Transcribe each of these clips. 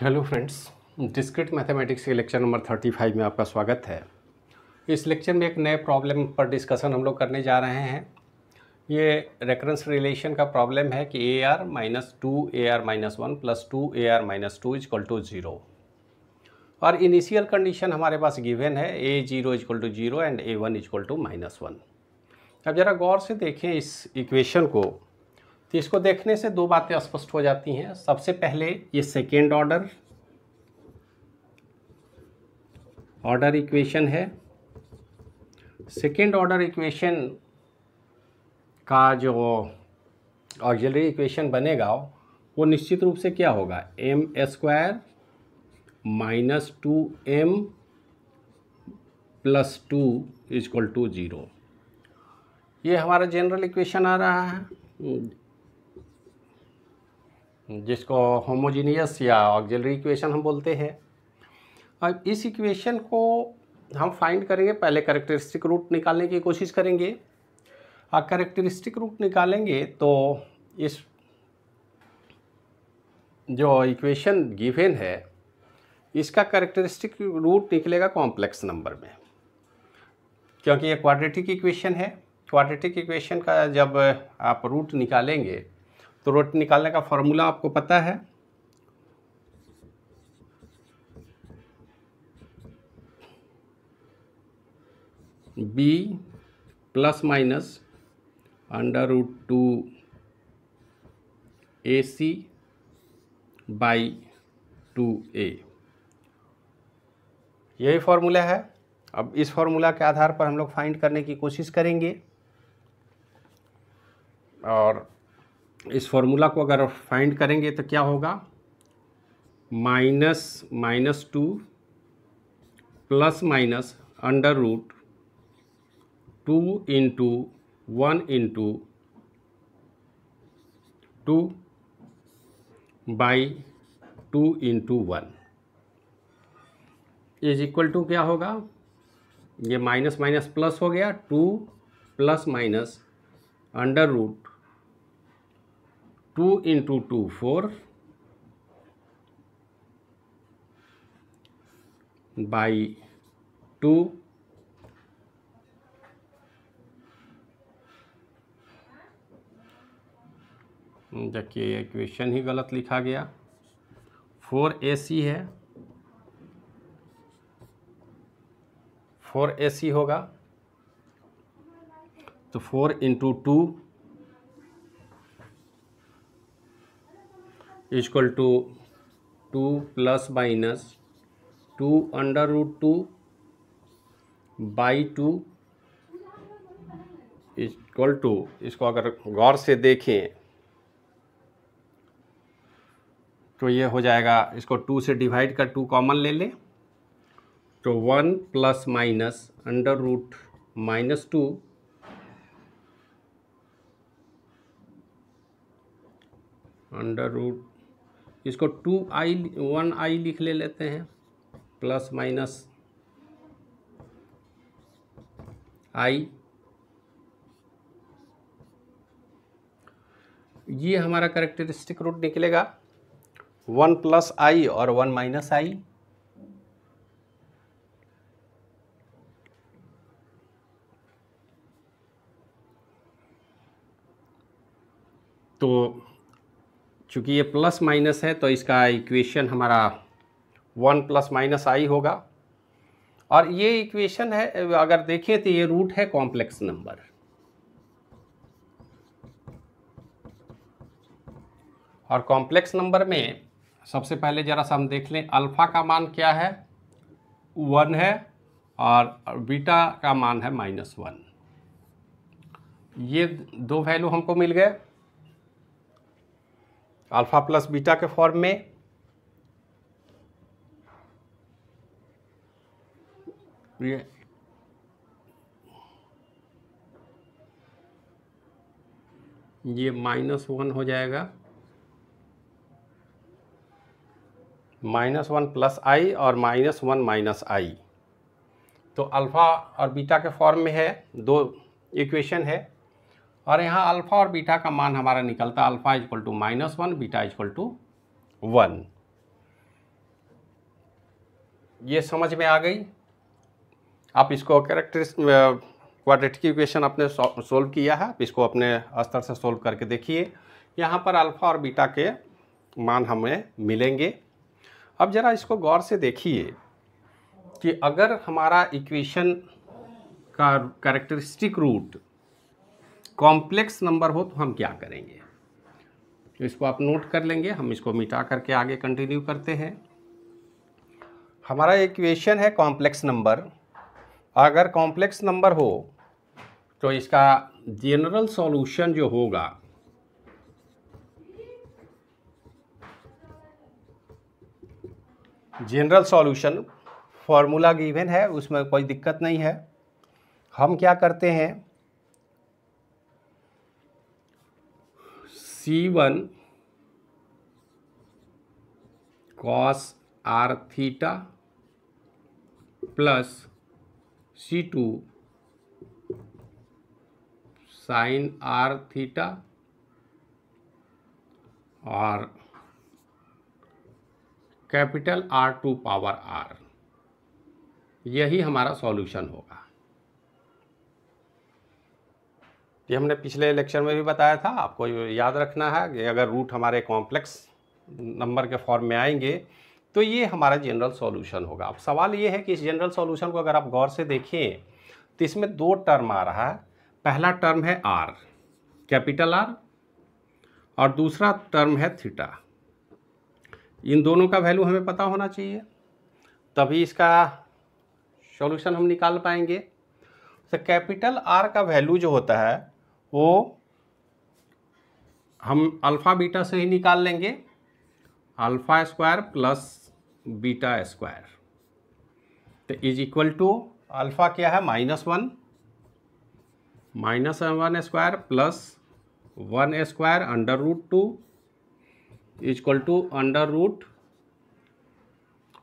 hello friends discrete mathematics के lecture number thirty five में आपका स्वागत है इस लेक्चर में एक नए प्रॉब्लम पर डिस्कशन हम लोग करने जा रहे हैं ये रेफरेंस रिलेशन का प्रॉब्लम है कि A R minus two A R minus one plus two A R minus two equal to zero और इनिशियल कंडीशन हमारे पास गिवेन है A zero equal to zero and A one equal to minus one अब ज़रा गौर से देखें इस इक्वेशन को तो इसको देखने से दो बातें स्पष्ट हो जाती हैं सबसे पहले ये सेकेंड ऑर्डर ऑर्डर इक्वेशन है सेकेंड ऑर्डर इक्वेशन का जो ऑक्जलरी इक्वेशन बनेगा वो निश्चित रूप से क्या होगा M square minus two M plus two equal to zero ये हमारा जनरल इक्वेशन आ रहा है जिसको होमोजीनियस या ऑक्जिलरी इक्वेशन हम बोलते हैं अब इस इक्वेशन को हम फाइंड करेंगे पहले करेक्टरिस्टिक रूट निकालने की कोशिश करेंगे और करेक्टरिस्टिक रूट निकालेंगे तो इस जो इक्वेशन गिवेन है इसका करेक्टरिस्टिक रूट निकलेगा कॉम्प्लेक्स नंबर में क्योंकि ये क्वाड्रेटिक इक्वेशन है क्वाड्रेटिक इक्वेशन का जब आप रूट निकालेंगे तो रोट निकालने का फॉर्मूला आपको पता है B plus minus under root two A C by two A यही फॉर्मूला है अब इस फॉर्मूला के आधार पर हम लोग फाइंड करने की कोशिश करेंगे और इस फॉर्मूला को अगर फाइंड करेंगे तो क्या होगा minus minus two plus minus under root two into one into two by two into one is equal to क्या होगा ये माइनस माइनस प्लस हो गया two plus minus under root two into two four by two देखिए equation ही गलत लिखा गया फोर ए सी है फोर ए सी होगा तो four into two equal to two plus minus two under root two by two equal to इसको अगर गौर से देखें तो ये हो जाएगा इसको टू से डिवाइड कर टू कॉमन ले लें तो one plus minus under root minus two under root इसको टू आई वन आई लिख ले लेते हैं प्लस माइनस आई ये हमारा करेक्टरिस्टिक रूट निकलेगा वन प्लस आई और वन माइनस आई तो चूँकि ये प्लस माइनस है तो इसका इक्वेशन हमारा वन प्लस माइनस आई होगा और ये इक्वेशन है अगर देखें तो ये रूट है कॉम्प्लेक्स नंबर और कॉम्प्लेक्स नंबर में सबसे पहले ज़रा सा हम देख लें अल्फ़ा का मान क्या है वन है और बीटा का मान है माइनस वन ये दो वैल्यू हमको मिल गए अल्फा प्लस बीटा के फॉर्म में ये माइनस वन हो जाएगा माइनस वन प्लस आई और माइनस वन माइनस आई तो अल्फ़ा और बीटा के फॉर्म में है दो इक्वेशन है और यहाँ अल्फ़ा और बीटा का मान हमारा निकलता है alpha equal to minus one beta equal to one ये समझ में आ गई आप इसको करेक्टरिस क्वाड्रेटिक इक्वेशन आपने सोल्व किया है आप इसको अपने स्तर से सोल्व करके देखिए यहाँ पर अल्फ़ा और बीटा के मान हमें मिलेंगे अब ज़रा इसको गौर से देखिए कि अगर हमारा इक्वेशन का करेक्टरिस्टिक रूट कॉम्प्लेक्स नंबर हो तो हम क्या करेंगे तो इसको आप नोट कर लेंगे हम इसको मिटा करके आगे कंटिन्यू करते हैं हमारा एक क्वेश्चन है कॉम्प्लेक्स नंबर अगर कॉम्प्लेक्स नंबर हो तो इसका जनरल सॉल्यूशन जो होगा जनरल सॉल्यूशन फॉर्मूला गिवन है उसमें कोई दिक्कत नहीं है हम क्या करते हैं C one cos R theta plus C two sine R theta और capital R two power R यही हमारा सॉल्यूशन होगा ये हमने पिछले लेक्चर में भी बताया था आपको याद रखना है कि अगर रूट हमारे कॉम्प्लेक्स नंबर के फॉर्म में आएंगे तो ये हमारा जनरल सॉल्यूशन होगा अब सवाल ये है कि इस जनरल सॉल्यूशन को अगर आप गौर से देखें तो इसमें दो टर्म आ रहा है पहला टर्म है आर कैपिटल आर और दूसरा टर्म है थीटा इन दोनों का वैल्यू हमें पता होना चाहिए तभी इसका सॉल्यूशन हम निकाल पाएंगे तो कैपिटल आर का वैल्यू जो होता है वो हम अल्फ़ा बीटा से ही निकाल लेंगे alpha square plus beta square तो इज इक्वल टू अल्फ़ा क्या है minus one minus one square plus one square under root two is equal to under root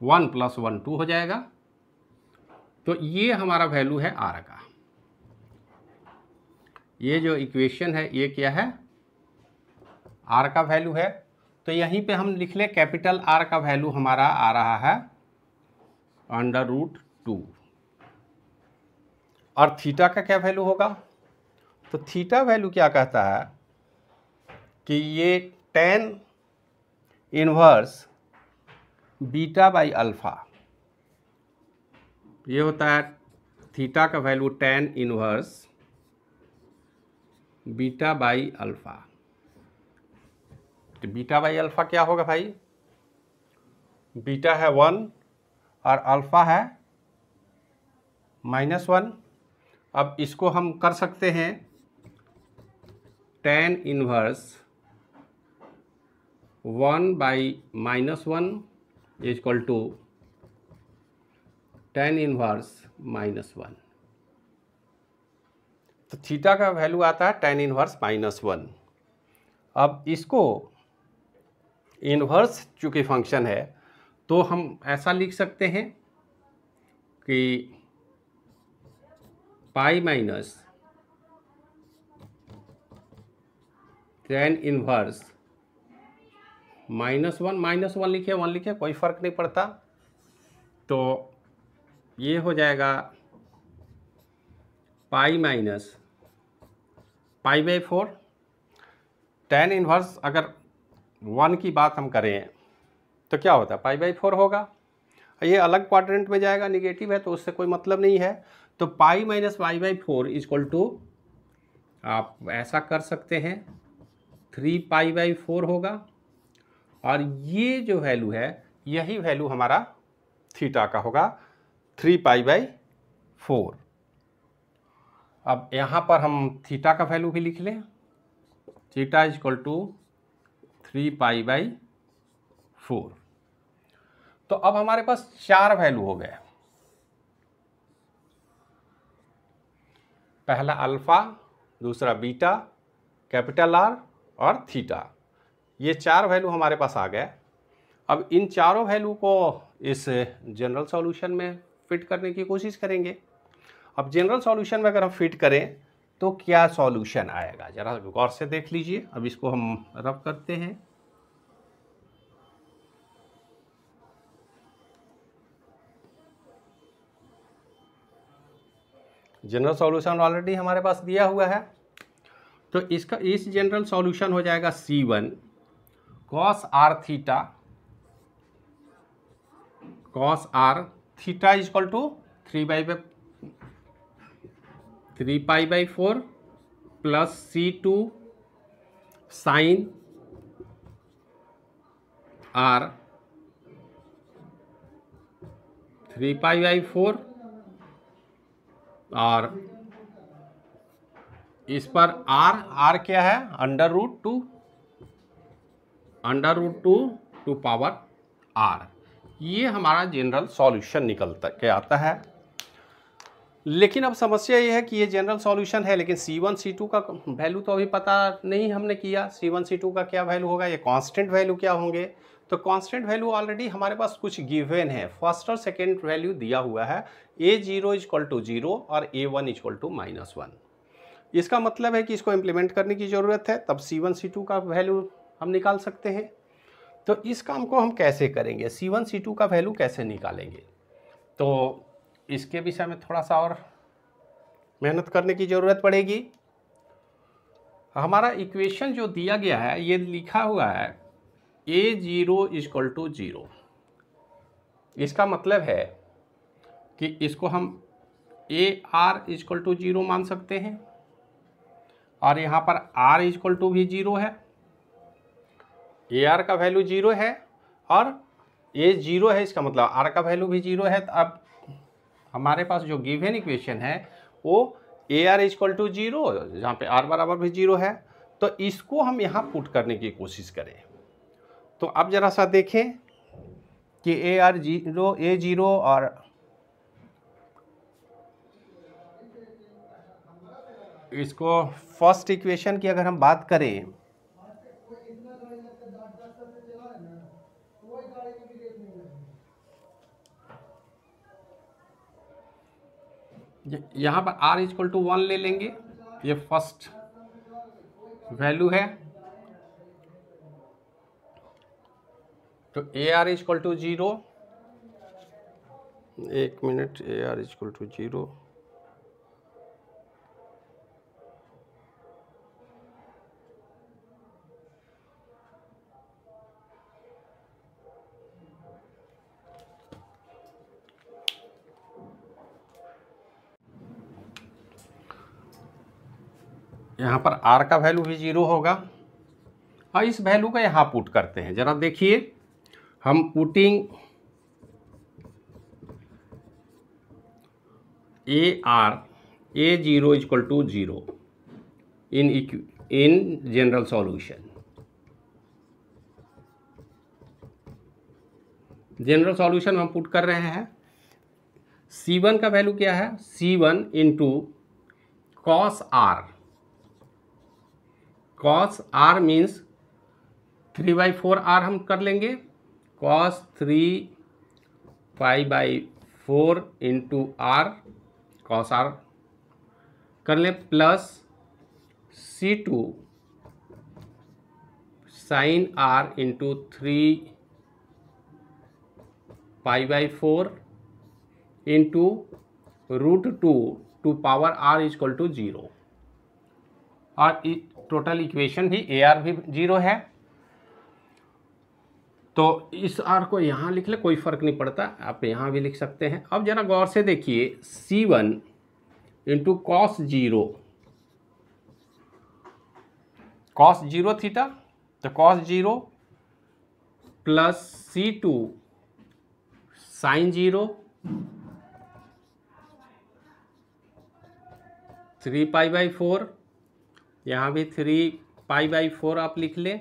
one plus one two हो जाएगा तो ये हमारा वैल्यू है आर का ये जो इक्वेशन है ये क्या है आर का वैल्यू है तो यहीं पे हम लिख लें कैपिटल आर का वैल्यू हमारा आ रहा है अंडर रूट टू और थीटा का क्या वैल्यू होगा तो थीटा वैल्यू क्या कहता है कि ये tan inverse beta by alpha ये होता है थीटा का value tan inverse beta by alpha तो बीटा बाई अल्फ़ा क्या होगा भाई बीटा है वन और अल्फ़ा है माइनस वन अब इसको हम कर सकते हैं tan inverse one by minus one is equal to tan inverse minus one तो थीटा का वैल्यू आता है टेन इन्वर्स माइनस वन अब इसको इन्वर्स चूँकि फंक्शन है तो हम ऐसा लिख सकते हैं कि pi minus tan inverse minus one minus one लिखे वन लिखे कोई फ़र्क नहीं पड़ता तो ये हो जाएगा pi minus pi by four tan inverse अगर वन की बात हम करें तो क्या होता है पाई बाई फोर होगा ये अलग क्वाड्रेंट में जाएगा निगेटिव है तो उससे कोई मतलब नहीं है तो pi minus Y by four equal to आप ऐसा कर सकते हैं थ्री पाई बाई फोर होगा और ये जो वैल्यू है यही वैल्यू हमारा थीटा का होगा थ्री पाई बाई फोर अब यहाँ पर हम थीटा का वैल्यू भी लिख लें theta is equal to three pi by four तो अब हमारे पास चार वैल्यू हो गए पहला अल्फा दूसरा बीटा कैपिटल आर और थीटा ये चार वैल्यू हमारे पास आ गए अब इन चारों वैल्यू को इस जनरल सॉल्यूशन में फिट करने की कोशिश करेंगे अब जनरल सॉल्यूशन में अगर हम फिट करें तो क्या सॉल्यूशन आएगा ज़रा गौर से देख लीजिए अब इसको हम रब करते हैं जनरल सॉल्यूशन ऑलरेडी हमारे पास दिया हुआ है तो इसका इस जनरल सॉल्यूशन हो जाएगा C one cos R theta cos R theta is equal to three by three pi by four plus C two sine R three pi by four और इस पर आर आर क्या है under root two under root two two power R ये हमारा general solution निकलता के आता है लेकिन अब समस्या ये है कि ये जनरल सॉल्यूशन है लेकिन सी वन सी टू का वैल्यू तो अभी पता नहीं हमने किया सी वन सी टू का क्या वैल्यू होगा ये कांस्टेंट वैल्यू क्या होंगे तो कांस्टेंट वैल्यू ऑलरेडी हमारे पास कुछ गिवन है फर्स्ट और सेकेंड वैल्यू दिया हुआ है A zero is equal to zero और A one is equal to minus one इसका मतलब है कि इसको इम्प्लीमेंट करने की ज़रूरत है तब सी वन सी टू का वैल्यू हम निकाल सकते हैं तो इस काम को हम कैसे करेंगे सी वन सी टू का वैल्यू कैसे निकालेंगे तो इसके विषय में थोड़ा सा और मेहनत करने की ज़रूरत पड़ेगी हमारा इक्वेशन जो दिया गया है ये लिखा हुआ है A zero equal to zero इसका मतलब है कि इसको हम A R is equal to zero मान सकते हैं और यहाँ पर आर इजक्ल टू भी जीरो है ए आर का वैल्यू जीरो है और ए जीरो है इसका मतलब आर का वैल्यू भी जीरो है तो अब हमारे पास जो गिवेन इक्वेशन है वो A R is equal to zero जहाँ पे आर बराबर भी जीरो है तो इसको हम यहाँ पुट करने की कोशिश करें तो अब ज़रा सा देखें कि A R zero A zero और इसको फर्स्ट इक्वेशन की अगर हम बात करें यहाँ पर आर इजक्ल टू वन ले लेंगे ये फर्स्ट वैल्यू है तो A R is equal to zero एक minute A R is equal to zero यहाँ पर आर का वैल्यू भी जीरो होगा और इस वैल्यू का यहाँ पुट करते हैं ज़रा देखिए हम putting A R A zero equal to zero in in general solution general solution हम पुट कर रहे हैं सी वन का वैल्यू क्या है C one into cos R cos R means three by four R हम कर लेंगे cos three five by four into R cos R कर लें plus C two sine R into three pi by four into root two two power are is equal to zero और total equation भी A are भी zero है तो इस are को यहाँ लिख ले कोई फ़र्क नहीं पड़ता आप यहाँ भी लिख सकते हैं अब ज़रा गौर से देखिए C one into cos zero cos zero theta तो cos zero plus C two sine zero three pi by four यहाँ भी थ्री पाई बाई फोर आप लिख लें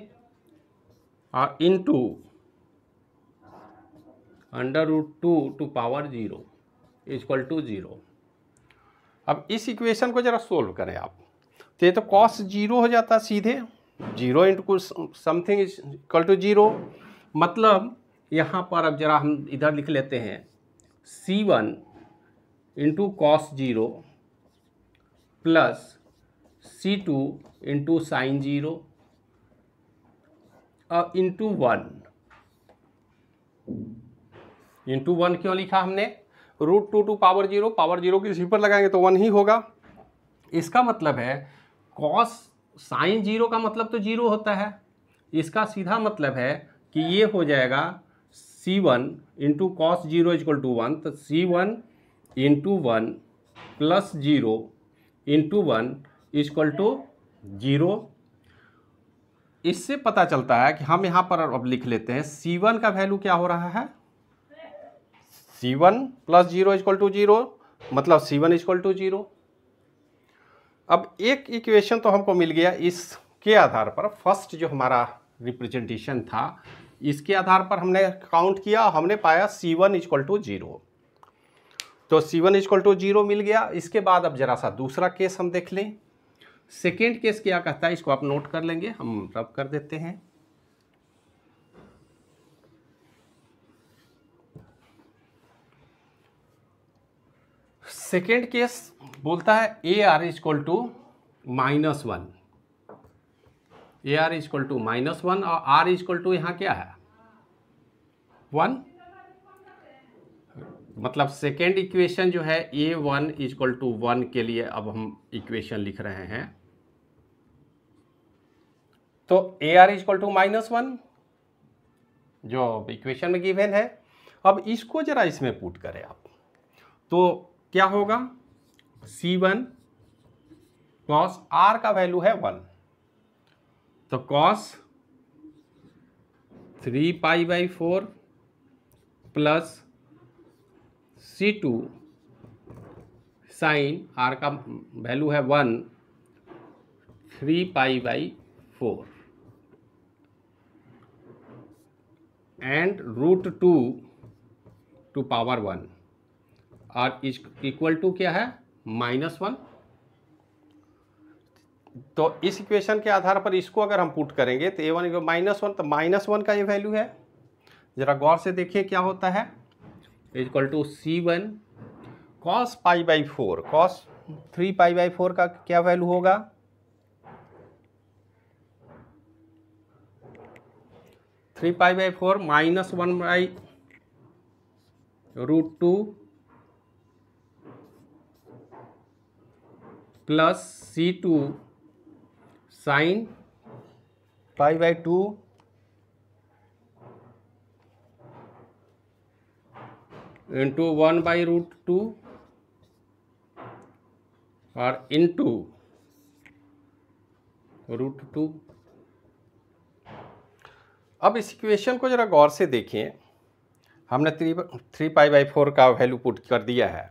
और into under root two two power zero is equal to zero अब इस equation को ज़रा सोल्व करें आप तो ये तो कॉस जीरो हो जाता सीधे zero into something is equal to zero मतलब यहाँ पर अब ज़रा हम इधर लिख लेते हैं C one into cos zero plus C two into sine zero into one into one क्यों लिखा हमने root two two power zero power zero की पर लगाएंगे तो वन ही होगा इसका मतलब है कॉस साइन जीरो का मतलब तो जीरो होता है इसका सीधा मतलब है कि ये हो जाएगा C one into cos zero equal to one तो C one into one plus zero into one equal to zero इससे पता चलता है कि हम यहाँ पर अब लिख लेते हैं सी वन का वैल्यू क्या हो रहा है C one plus zero equal to zero मतलब C one is equal to zero अब एक इक्वेशन तो हमको मिल गया इसके आधार पर फर्स्ट जो हमारा रिप्रेजेंटेशन था इसके आधार पर हमने काउंट किया हमने पाया C one equal to zero तो C one equal to zero मिल गया इसके बाद अब जरा सा दूसरा केस हम देख लें सेकेंड केस क्या कहता है इसको आप नोट कर लेंगे हम रब कर देते हैं सेकेंड केस बोलता है A R is equal to minus one A R is equal to minus one और आर इज इक्वल टू यहां क्या है वन मतलब सेकेंड इक्वेशन जो है A one is equal to one के लिए अब हम इक्वेशन लिख रहे हैं तो A R is equal to minus one जो इक्वेशन में गिवेन है अब इसको जरा इसमें पुट करें आप तो क्या होगा सी वन कॉस आर का वैल्यू है वन तो cos three pi by four plus C two sine R का वैल्यू है one three pi by four and root two two power one और इक्वल टू क्या है माइनस वन तो इस इक्वेशन के आधार पर इसको अगर हम पुट करेंगे तो ए वन माइनस वन तो माइनस वन का ये वैल्यू है ज़रा गौर से देखिए क्या होता है is equal to C one cos pi by four cos three pi by four का क्या वैल्यू होगा three pi by four minus one by root two plus C two sine pi by two into one by root two और into root two अब इस equation को ज़रा गौर से देखिए हमने three three pi by four का वैल्यू पुट कर दिया है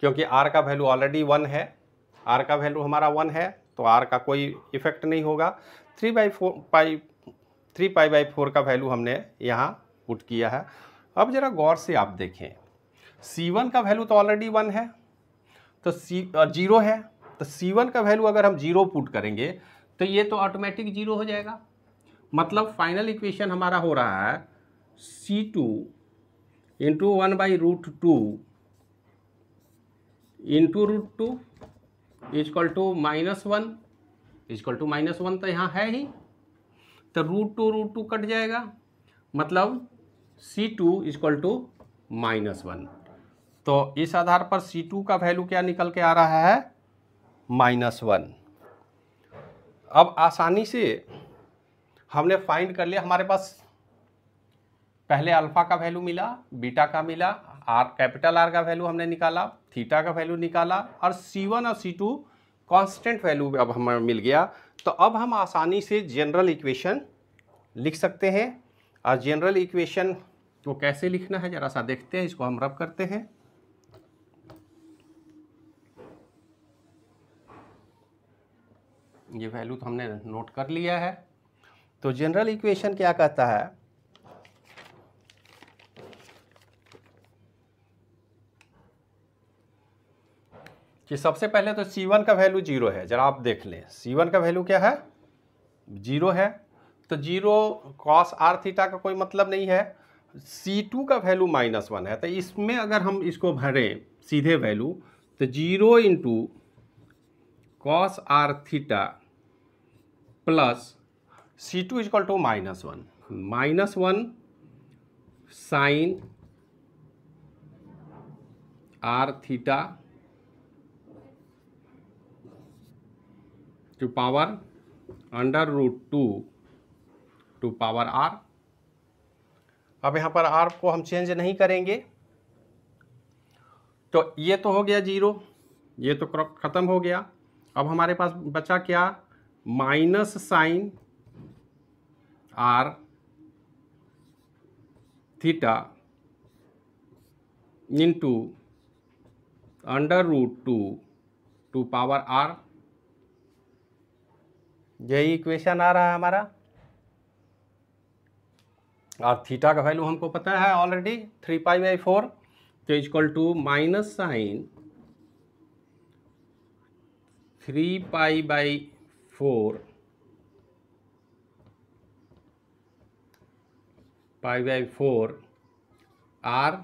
क्योंकि आर का वैल्यू ऑलरेडी वन है आर का वैल्यू हमारा वन है तो आर का कोई इफेक्ट नहीं होगा three by four pi three pi by four का वैल्यू हमने यहाँ पुट किया है अब ज़रा गौर से आप देखें सी वन का वैल्यू तो ऑलरेडी वन है तो सी जीरो है तो सी वन का वैल्यू अगर हम जीरो पुट करेंगे तो ये तो ऑटोमेटिक जीरो हो जाएगा मतलब फाइनल इक्वेशन हमारा हो रहा है C two into one by root two into root two equal to minus one equal to minus one तो यहाँ है ही तो root two root two cut जाएगा मतलब C two equal to minus one तो इस आधार पर सी टू का वैल्यू क्या निकल के आ रहा है माइनस वन अब आसानी से हमने फाइंड कर लिया हमारे पास पहले अल्फ़ा का वैल्यू मिला बीटा का मिला आर कैपिटल आर का वैल्यू हमने निकाला थीटा का वैल्यू निकाला और सी वन और सी टू कॉन्स्टेंट वैल्यू अब हमें मिल गया तो अब हम आसानी से जनरल इक्वेशन लिख सकते हैं और जनरल इक्वेशन को कैसे लिखना है ज़रा सा देखते हैं इसको हम रब करते हैं ये वैल्यू तो हमने नोट कर लिया है तो जनरल इक्वेशन क्या कहता है कि सबसे पहले तो C1 का वैल्यू जीरो है जरा आप देख लें C1 का वैल्यू क्या है जीरो है तो जीरो कॉस आर थीटा का कोई मतलब नहीं है C2 का वैल्यू माइनस वन है तो इसमें अगर हम इसको भरें सीधे वैल्यू तो zero into cos R theta plus C two is equal to minus one minus one sine R theta two power under root two two power R अब यहाँ पर आर को हम चेंज नहीं करेंगे तो ये तो हो गया जीरो ये तो ख़त्म हो गया अब हमारे पास बचा क्या minus sine R theta into under root two two power R यही इक्वेशन आ रहा है हमारा और थीटा का वैल्यू हमको पता है already three pi by four तो is equal to minus sine three pi by four pi by four R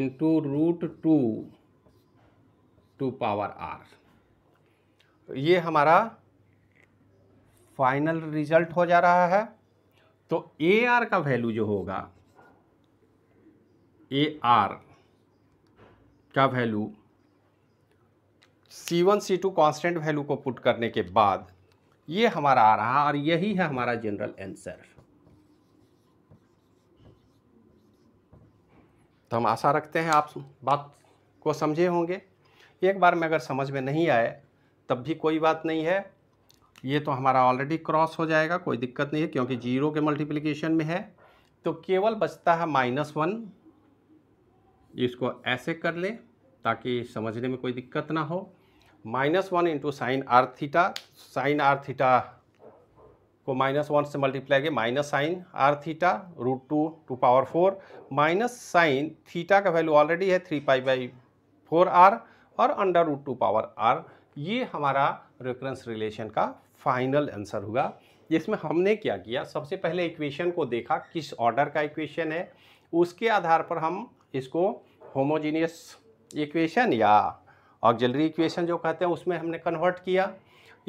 into root two two power R ये हमारा फाइनल रिजल्ट हो जा रहा है तो ए आर का वैल्यू जो होगा ए आर का value C one C two constant value को पुट करने के बाद ये हमारा आ रहा और यही है हमारा जनरल आंसर तो हम आशा रखते हैं आप बात को समझे होंगे एक बार में अगर समझ में नहीं आए तब भी कोई बात नहीं है ये तो हमारा ऑलरेडी क्रॉस हो जाएगा कोई दिक्कत नहीं है क्योंकि जीरो के मल्टीप्लिकेशन में है तो केवल बचता है माइनस वन इसको ऐसे कर ले ताकि समझने में कोई दिक्कत ना हो minus one into sine R theta sine R theta को माइनस वन से मल्टीप्लाई किया minus sine R theta root two two power four minus sine theta का वैल्यू ऑलरेडी है three pi by four R और under root two power R ये हमारा reference relation का final answer होगा जिसमें हमने क्या किया सबसे पहले इक्वेशन को देखा किस ऑर्डर का इक्वेशन है उसके आधार पर हम इसको होमोजीनियस इक्वेशन या ऑक्जलरी इक्वेशन जो कहते हैं उसमें हमने कन्वर्ट किया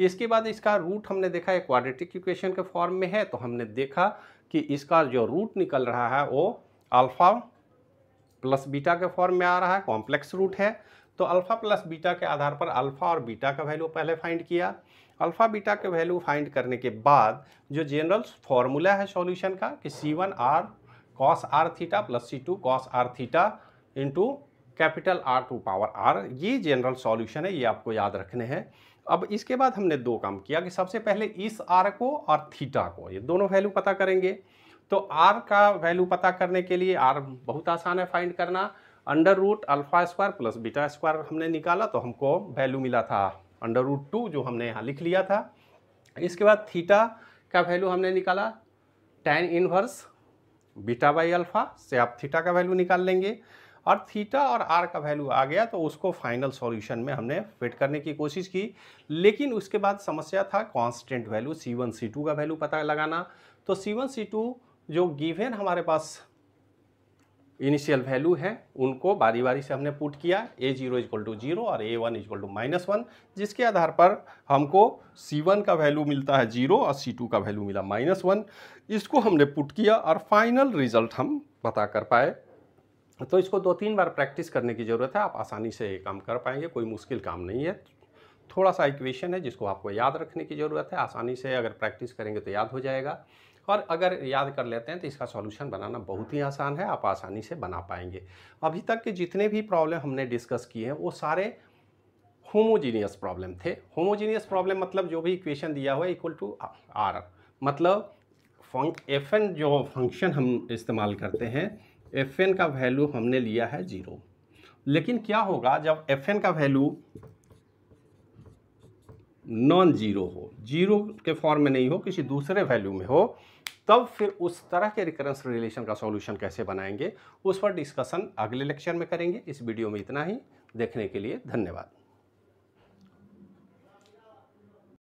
इसके बाद इसका रूट हमने देखा एक क्वाड्रेटिक इक्वेशन के फॉर्म में है तो हमने देखा कि इसका जो रूट निकल रहा है वो अल्फ़ा प्लस बीटा के फॉर्म में आ रहा है कॉम्प्लेक्स रूट है तो अल्फ़ा प्लस बीटा के आधार पर अल्फ़ा और बीटा का वैल्यू पहले फाइंड किया अल्फ़ा बीटा के वैल्यू फाइंड करने के बाद जो जनरल फॉर्मूला है सॉल्यूशन का कि C one R cos R theta plus C two cos R theta into capital R two power R ये जनरल सॉल्यूशन है ये आपको याद रखने हैं अब इसके बाद हमने दो काम किया कि सबसे पहले इस आर को और थीटा को ये दोनों वैल्यू पता करेंगे तो आर का वैल्यू पता करने के लिए आर बहुत आसान है फाइंड करना under root alpha square plus beta square हमने निकाला तो हमको वैल्यू मिला था अंडर रूट टू जो हमने यहाँ लिख लिया था इसके बाद थीटा का वैल्यू हमने निकाला tan inverse beta by alpha से आप थीटा का वैल्यू निकाल लेंगे और थीटा और आर का वैल्यू आ गया तो उसको फाइनल सॉल्यूशन में हमने फिट करने की कोशिश की लेकिन उसके बाद समस्या था constant value C one C two का वैल्यू पता लगाना तो सी वन सी टू जो गिवेन हमारे पास इनिशियल वैल्यू है उनको बारी बारी से हमने पुट किया A zero equal to zero और A one equal to minus one जिसके आधार पर हमको सी वन का वैल्यू मिलता है जीरो और सी टू का वैल्यू मिला माइनस वन इसको हमने पुट किया और फाइनल रिजल्ट हम पता कर पाए तो इसको दो तीन बार प्रैक्टिस करने की ज़रूरत है आप आसानी से ये काम कर पाएंगे कोई मुश्किल काम नहीं है थोड़ा सा इक्वेशन है जिसको आपको याद रखने की ज़रूरत है आसानी से अगर प्रैक्टिस करेंगे तो याद हो जाएगा और अगर याद कर लेते हैं तो इसका सॉल्यूशन बनाना बहुत ही आसान है आप आसानी से बना पाएंगे अभी तक के जितने भी प्रॉब्लम हमने डिस्कस किए हैं वो सारे होमोजीनियस प्रॉब्लम थे होमोजीनियस प्रॉब्लम मतलब जो भी इक्वेशन दिया हुआ है इक्वल टू आर मतलब फंक एफ जो फंक्शन हम इस्तेमाल करते हैं एफ एन का वैल्यू हमने लिया है जीरो लेकिन क्या होगा जब एफ एन का वैल्यू नॉन जीरो हो जीरो के फॉर्म में नहीं हो किसी दूसरे वैल्यू में हो तब फिर उस तरह के रिकरेंस रिलेशन का सॉल्यूशन कैसे बनाएंगे उस पर डिस्कशन अगले लेक्चर में करेंगे इस वीडियो में इतना ही देखने के लिए धन्यवाद